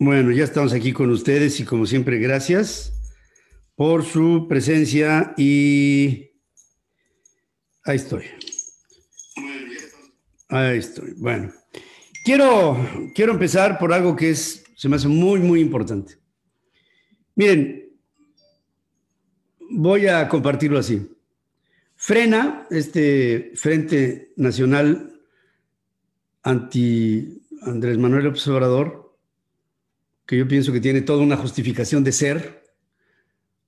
Bueno, ya estamos aquí con ustedes y como siempre, gracias por su presencia y ahí estoy. Ahí estoy. Bueno, quiero, quiero empezar por algo que es, se me hace muy, muy importante. Miren, voy a compartirlo así. Frena, este Frente Nacional anti Andrés Manuel Observador, que yo pienso que tiene toda una justificación de ser,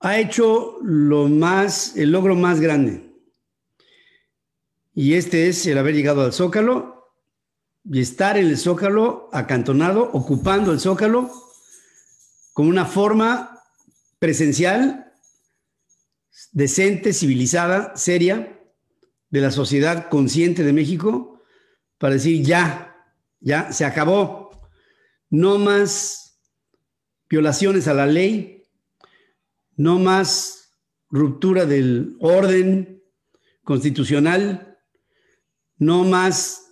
ha hecho lo más, el logro más grande. Y este es el haber llegado al Zócalo y estar en el Zócalo acantonado, ocupando el Zócalo con una forma presencial, decente, civilizada, seria, de la sociedad consciente de México, para decir ya, ya, se acabó. No más violaciones a la ley, no más ruptura del orden constitucional, no más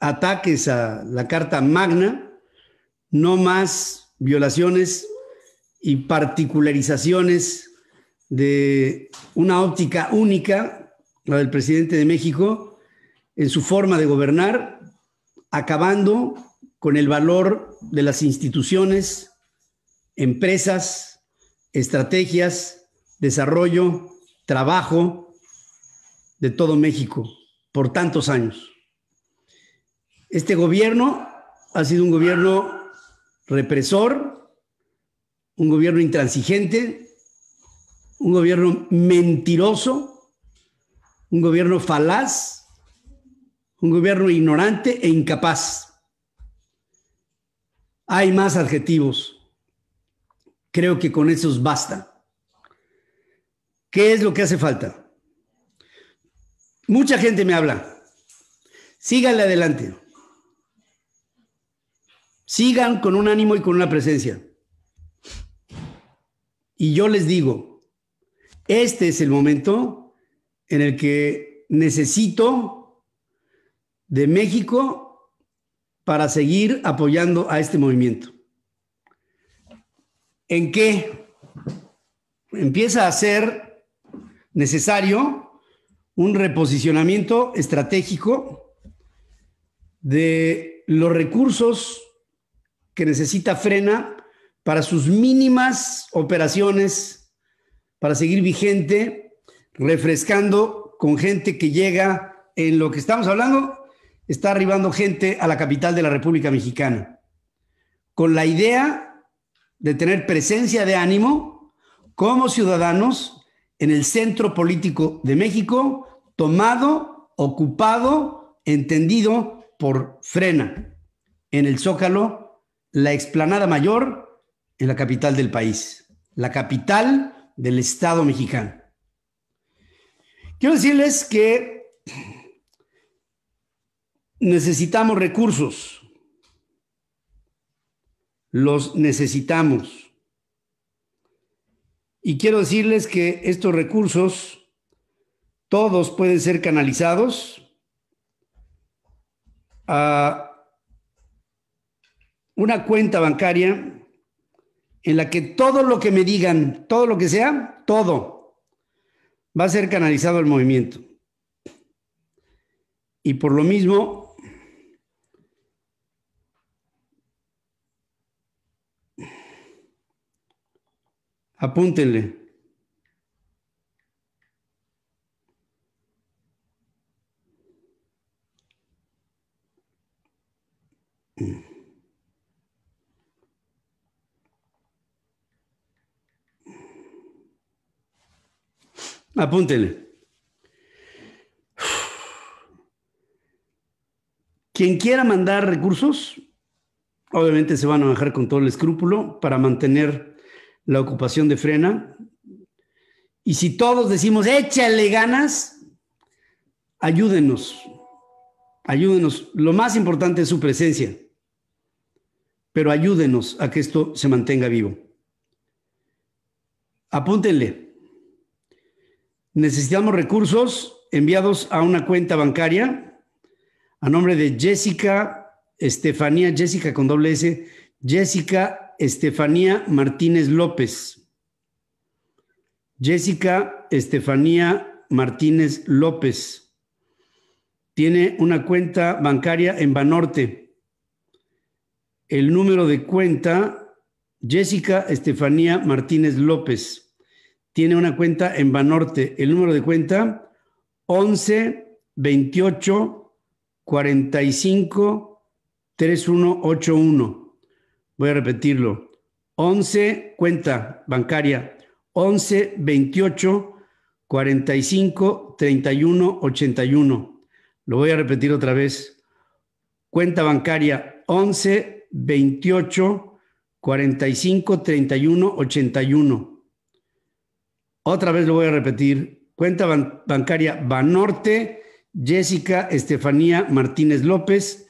ataques a la Carta Magna, no más violaciones y particularizaciones de una óptica única, la del presidente de México, en su forma de gobernar, acabando con el valor de las instituciones, empresas, estrategias, desarrollo, trabajo de todo México por tantos años. Este gobierno ha sido un gobierno represor, un gobierno intransigente, un gobierno mentiroso, un gobierno falaz, un gobierno ignorante e incapaz. Hay más adjetivos. Creo que con esos basta. ¿Qué es lo que hace falta? Mucha gente me habla. Síganle adelante. Sigan con un ánimo y con una presencia. Y yo les digo, este es el momento en el que necesito de México para seguir apoyando a este movimiento. ¿En qué? Empieza a ser necesario un reposicionamiento estratégico de los recursos que necesita Frena para sus mínimas operaciones, para seguir vigente, refrescando con gente que llega en lo que estamos hablando, está arribando gente a la capital de la República Mexicana con la idea de tener presencia de ánimo como ciudadanos en el centro político de México, tomado, ocupado, entendido por frena en el Zócalo, la explanada mayor en la capital del país, la capital del Estado mexicano. Quiero decirles que Necesitamos recursos. Los necesitamos. Y quiero decirles que estos recursos, todos pueden ser canalizados a una cuenta bancaria en la que todo lo que me digan, todo lo que sea, todo, va a ser canalizado al movimiento. Y por lo mismo, Apúntenle. Apúntenle. Quien quiera mandar recursos, obviamente se van a bajar con todo el escrúpulo para mantener la ocupación de frena. Y si todos decimos, échale ganas, ayúdenos, ayúdenos. Lo más importante es su presencia, pero ayúdenos a que esto se mantenga vivo. Apúntenle. Necesitamos recursos enviados a una cuenta bancaria a nombre de Jessica, Estefanía, Jessica con doble S, Jessica Estefanía Martínez López. Jessica Estefanía Martínez López. Tiene una cuenta bancaria en Banorte. El número de cuenta, Jessica Estefanía Martínez López. Tiene una cuenta en Banorte. El número de cuenta, 11 28 45 3181 voy a repetirlo, 11, cuenta bancaria, 11 28 45 31 81. Lo voy a repetir otra vez. Cuenta bancaria 11 28 45 31 81. Otra vez lo voy a repetir. Cuenta bancaria Banorte, Jessica Estefanía Martínez López,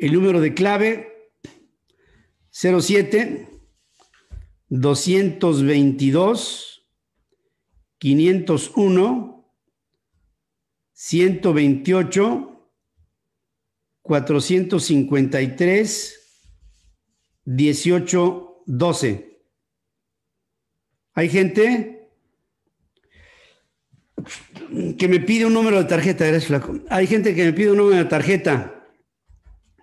El número de clave 07 222 501 128 453 1812 Hay gente que me pide un número de tarjeta, gracias flaco. Hay gente que me pide un número de tarjeta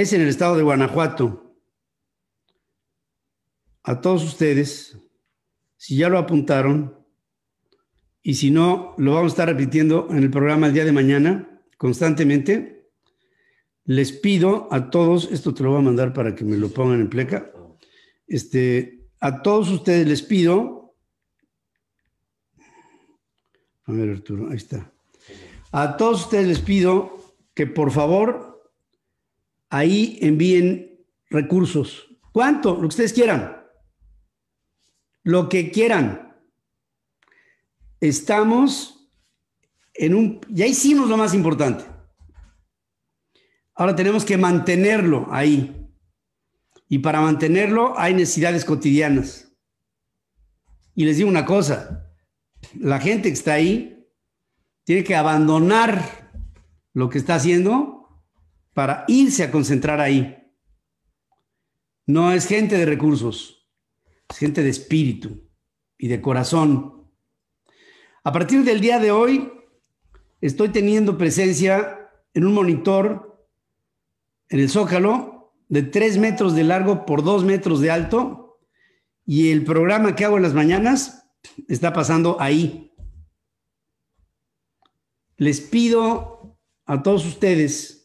es en el estado de Guanajuato. A todos ustedes, si ya lo apuntaron, y si no, lo vamos a estar repitiendo en el programa el día de mañana constantemente, les pido a todos, esto te lo voy a mandar para que me lo pongan en pleca, este, a todos ustedes les pido, a ver Arturo, ahí está, a todos ustedes les pido que por favor ahí envíen recursos. ¿Cuánto? Lo que ustedes quieran. Lo que quieran. Estamos en un... Ya hicimos lo más importante. Ahora tenemos que mantenerlo ahí. Y para mantenerlo hay necesidades cotidianas. Y les digo una cosa, la gente que está ahí tiene que abandonar lo que está haciendo para irse a concentrar ahí. No es gente de recursos, es gente de espíritu y de corazón. A partir del día de hoy, estoy teniendo presencia en un monitor en el zócalo de 3 metros de largo por 2 metros de alto y el programa que hago en las mañanas está pasando ahí. Les pido a todos ustedes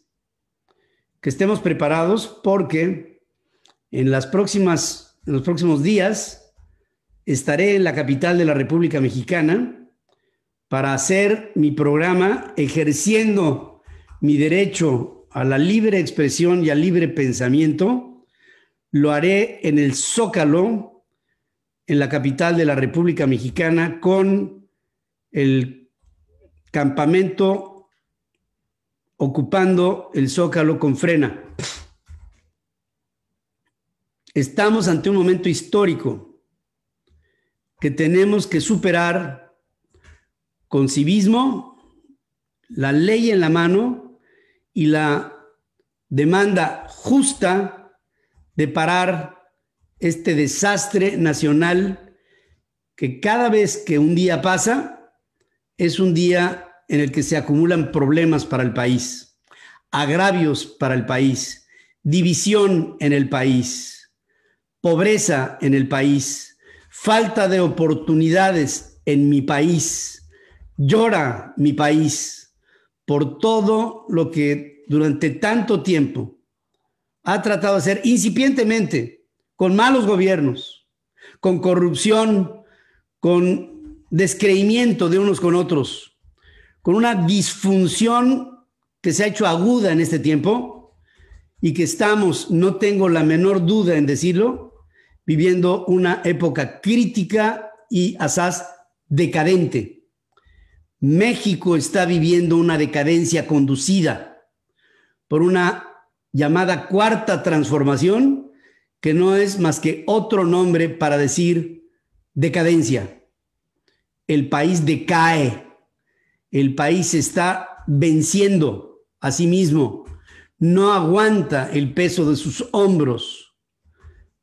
que estemos preparados porque en, las próximas, en los próximos días estaré en la capital de la República Mexicana para hacer mi programa ejerciendo mi derecho a la libre expresión y al libre pensamiento. Lo haré en el Zócalo, en la capital de la República Mexicana, con el campamento ocupando el zócalo con frena. Estamos ante un momento histórico que tenemos que superar con civismo, la ley en la mano y la demanda justa de parar este desastre nacional que cada vez que un día pasa es un día en el que se acumulan problemas para el país, agravios para el país, división en el país, pobreza en el país, falta de oportunidades en mi país. Llora mi país por todo lo que durante tanto tiempo ha tratado de hacer incipientemente con malos gobiernos, con corrupción, con descreimiento de unos con otros con una disfunción que se ha hecho aguda en este tiempo y que estamos, no tengo la menor duda en decirlo, viviendo una época crítica y asaz decadente. México está viviendo una decadencia conducida por una llamada cuarta transformación, que no es más que otro nombre para decir decadencia. El país decae el país está venciendo a sí mismo, no aguanta el peso de sus hombros,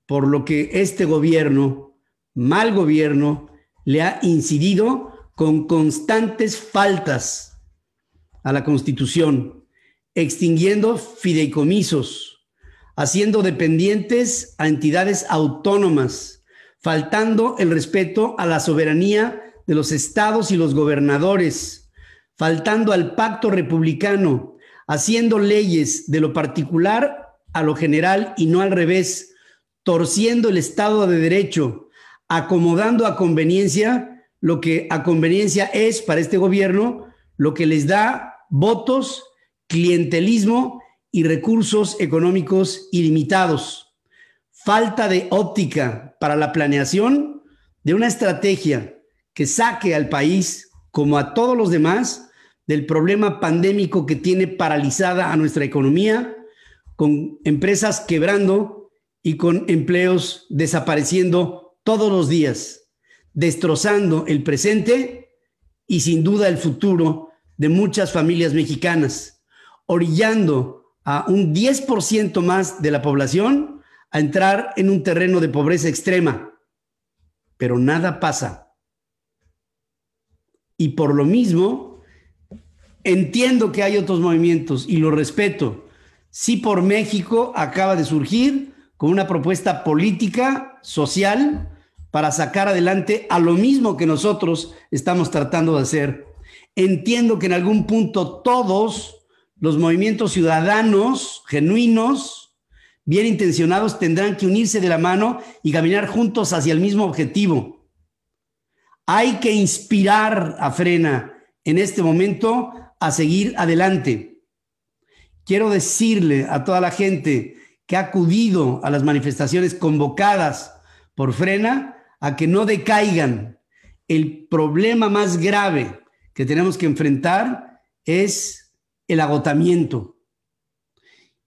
por lo que este gobierno, mal gobierno, le ha incidido con constantes faltas a la Constitución, extinguiendo fideicomisos, haciendo dependientes a entidades autónomas, faltando el respeto a la soberanía de los estados y los gobernadores, faltando al pacto republicano, haciendo leyes de lo particular a lo general y no al revés, torciendo el Estado de Derecho, acomodando a conveniencia lo que a conveniencia es para este gobierno, lo que les da votos, clientelismo y recursos económicos ilimitados. Falta de óptica para la planeación de una estrategia que saque al país, como a todos los demás, del problema pandémico que tiene paralizada a nuestra economía, con empresas quebrando y con empleos desapareciendo todos los días, destrozando el presente y sin duda el futuro de muchas familias mexicanas, orillando a un 10% más de la población a entrar en un terreno de pobreza extrema. Pero nada pasa. Y por lo mismo, Entiendo que hay otros movimientos y lo respeto. Sí por México acaba de surgir con una propuesta política, social, para sacar adelante a lo mismo que nosotros estamos tratando de hacer. Entiendo que en algún punto todos los movimientos ciudadanos genuinos, bien intencionados, tendrán que unirse de la mano y caminar juntos hacia el mismo objetivo. Hay que inspirar a Frena en este momento a seguir adelante. Quiero decirle a toda la gente que ha acudido a las manifestaciones convocadas por Frena a que no decaigan. El problema más grave que tenemos que enfrentar es el agotamiento.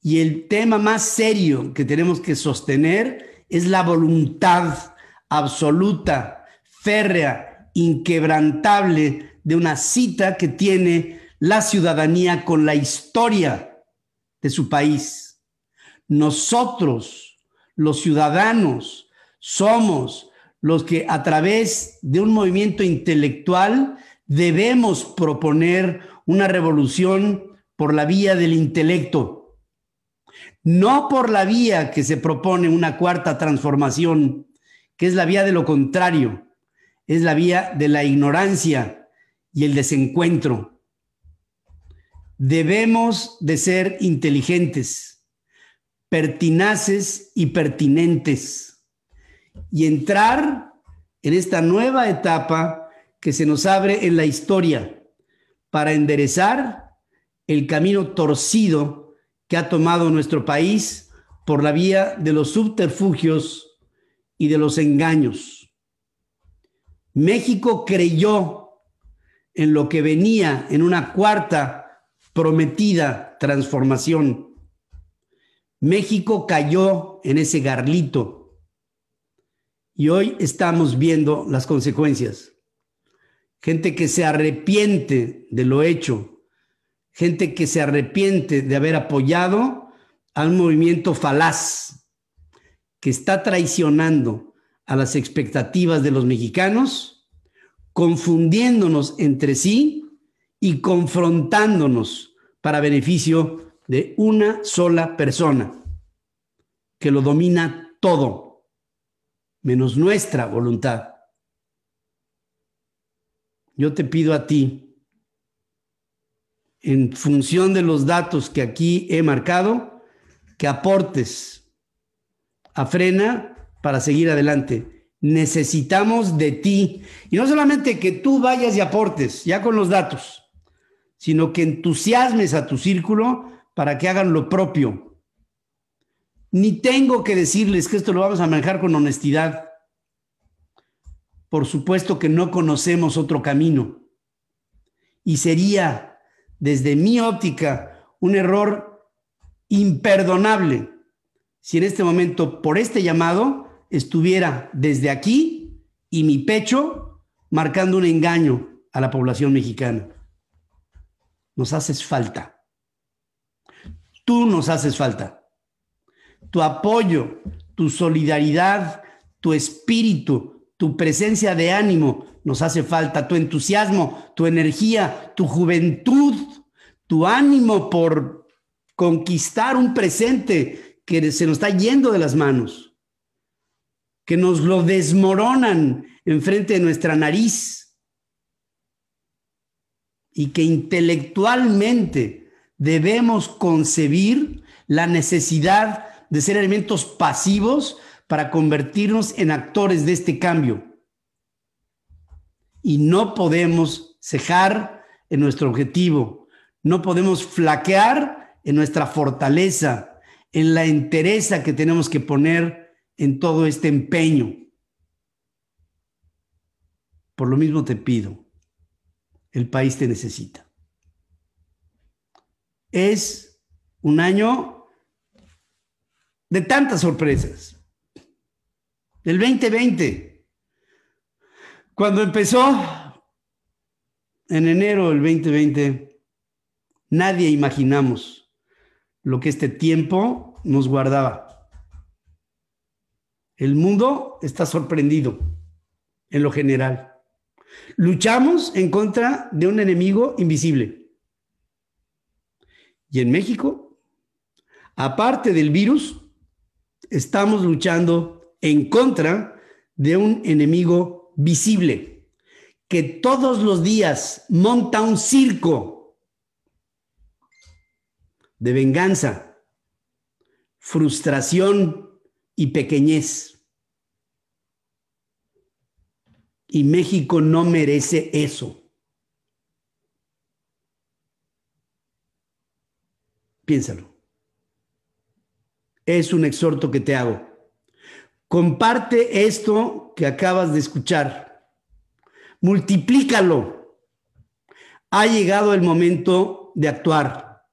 Y el tema más serio que tenemos que sostener es la voluntad absoluta, férrea, inquebrantable de una cita que tiene la ciudadanía con la historia de su país. Nosotros, los ciudadanos, somos los que a través de un movimiento intelectual debemos proponer una revolución por la vía del intelecto, no por la vía que se propone una cuarta transformación, que es la vía de lo contrario, es la vía de la ignorancia y el desencuentro. Debemos de ser inteligentes, pertinaces y pertinentes y entrar en esta nueva etapa que se nos abre en la historia para enderezar el camino torcido que ha tomado nuestro país por la vía de los subterfugios y de los engaños. México creyó en lo que venía en una cuarta prometida transformación. México cayó en ese garlito y hoy estamos viendo las consecuencias. Gente que se arrepiente de lo hecho, gente que se arrepiente de haber apoyado al movimiento falaz que está traicionando a las expectativas de los mexicanos, confundiéndonos entre sí y confrontándonos para beneficio de una sola persona, que lo domina todo, menos nuestra voluntad. Yo te pido a ti, en función de los datos que aquí he marcado, que aportes a frena para seguir adelante. Necesitamos de ti. Y no solamente que tú vayas y aportes, ya con los datos sino que entusiasmes a tu círculo para que hagan lo propio. Ni tengo que decirles que esto lo vamos a manejar con honestidad. Por supuesto que no conocemos otro camino. Y sería, desde mi óptica, un error imperdonable si en este momento, por este llamado, estuviera desde aquí y mi pecho marcando un engaño a la población mexicana. Nos haces falta. Tú nos haces falta. Tu apoyo, tu solidaridad, tu espíritu, tu presencia de ánimo nos hace falta. Tu entusiasmo, tu energía, tu juventud, tu ánimo por conquistar un presente que se nos está yendo de las manos, que nos lo desmoronan enfrente de nuestra nariz y que intelectualmente debemos concebir la necesidad de ser elementos pasivos para convertirnos en actores de este cambio. Y no podemos cejar en nuestro objetivo, no podemos flaquear en nuestra fortaleza, en la entereza que tenemos que poner en todo este empeño. Por lo mismo te pido el país te necesita. Es un año de tantas sorpresas. El 2020, cuando empezó en enero del 2020, nadie imaginamos lo que este tiempo nos guardaba. El mundo está sorprendido en lo general. Luchamos en contra de un enemigo invisible. Y en México, aparte del virus, estamos luchando en contra de un enemigo visible que todos los días monta un circo de venganza, frustración y pequeñez. Y México no merece eso. Piénsalo. Es un exhorto que te hago. Comparte esto que acabas de escuchar. Multiplícalo. Ha llegado el momento de actuar,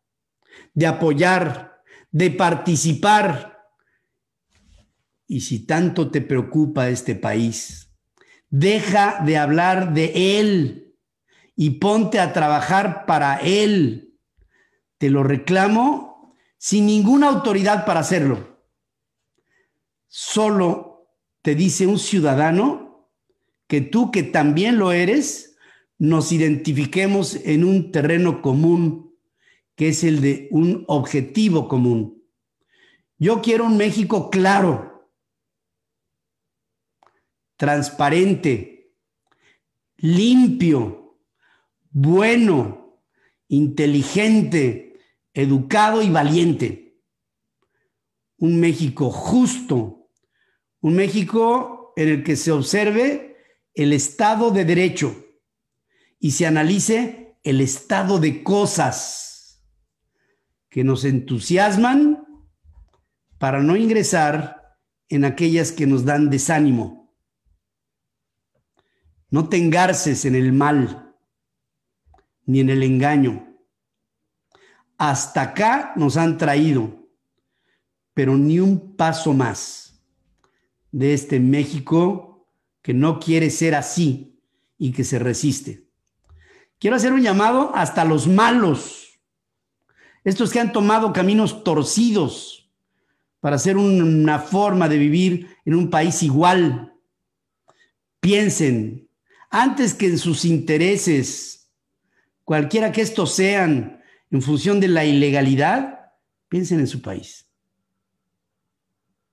de apoyar, de participar. Y si tanto te preocupa este país, Deja de hablar de Él y ponte a trabajar para Él. Te lo reclamo sin ninguna autoridad para hacerlo. Solo te dice un ciudadano que tú, que también lo eres, nos identifiquemos en un terreno común, que es el de un objetivo común. Yo quiero un México claro transparente, limpio, bueno, inteligente, educado y valiente. Un México justo, un México en el que se observe el Estado de Derecho y se analice el estado de cosas que nos entusiasman para no ingresar en aquellas que nos dan desánimo. No te en el mal ni en el engaño. Hasta acá nos han traído, pero ni un paso más de este México que no quiere ser así y que se resiste. Quiero hacer un llamado hasta los malos, estos que han tomado caminos torcidos para hacer una forma de vivir en un país igual. Piensen, antes que en sus intereses, cualquiera que estos sean, en función de la ilegalidad, piensen en su país,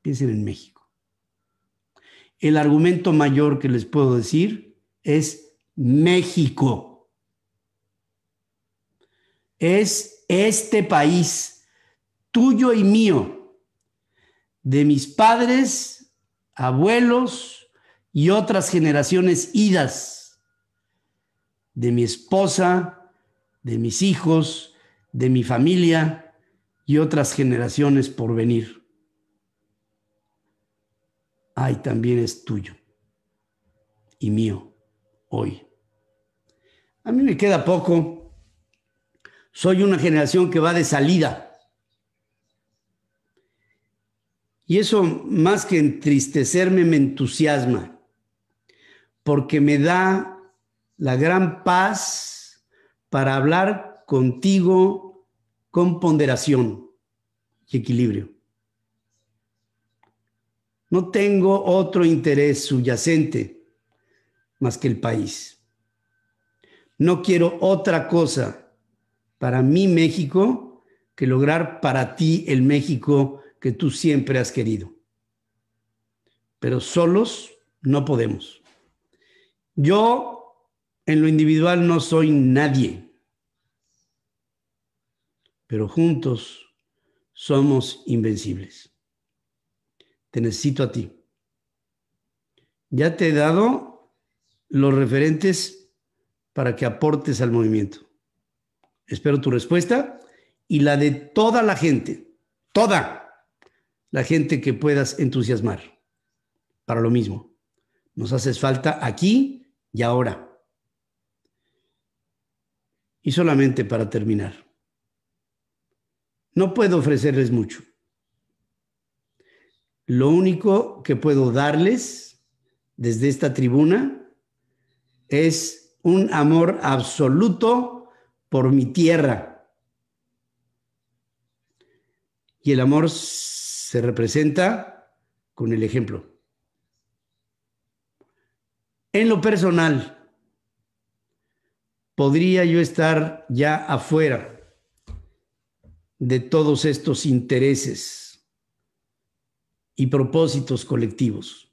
piensen en México. El argumento mayor que les puedo decir es México. Es este país, tuyo y mío, de mis padres, abuelos, y otras generaciones idas de mi esposa, de mis hijos, de mi familia y otras generaciones por venir. Ay, también es tuyo y mío hoy. A mí me queda poco. Soy una generación que va de salida. Y eso, más que entristecerme, me entusiasma porque me da la gran paz para hablar contigo con ponderación y equilibrio. No tengo otro interés subyacente más que el país. No quiero otra cosa para mi México que lograr para ti el México que tú siempre has querido. Pero solos no podemos. Yo en lo individual no soy nadie, pero juntos somos invencibles. Te necesito a ti. Ya te he dado los referentes para que aportes al movimiento. Espero tu respuesta y la de toda la gente, toda la gente que puedas entusiasmar para lo mismo. Nos haces falta aquí y ahora. Y solamente para terminar, no puedo ofrecerles mucho. Lo único que puedo darles desde esta tribuna es un amor absoluto por mi tierra. Y el amor se representa con el ejemplo. En lo personal, podría yo estar ya afuera de todos estos intereses y propósitos colectivos.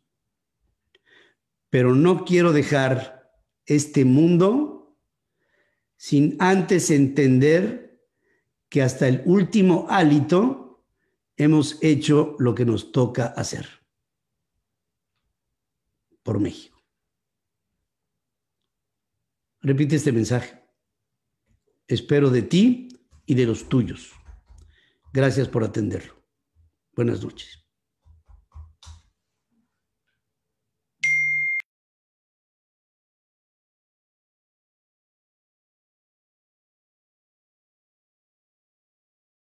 Pero no quiero dejar este mundo sin antes entender que hasta el último hálito hemos hecho lo que nos toca hacer por México. Repite este mensaje. Espero de ti y de los tuyos. Gracias por atenderlo. Buenas noches.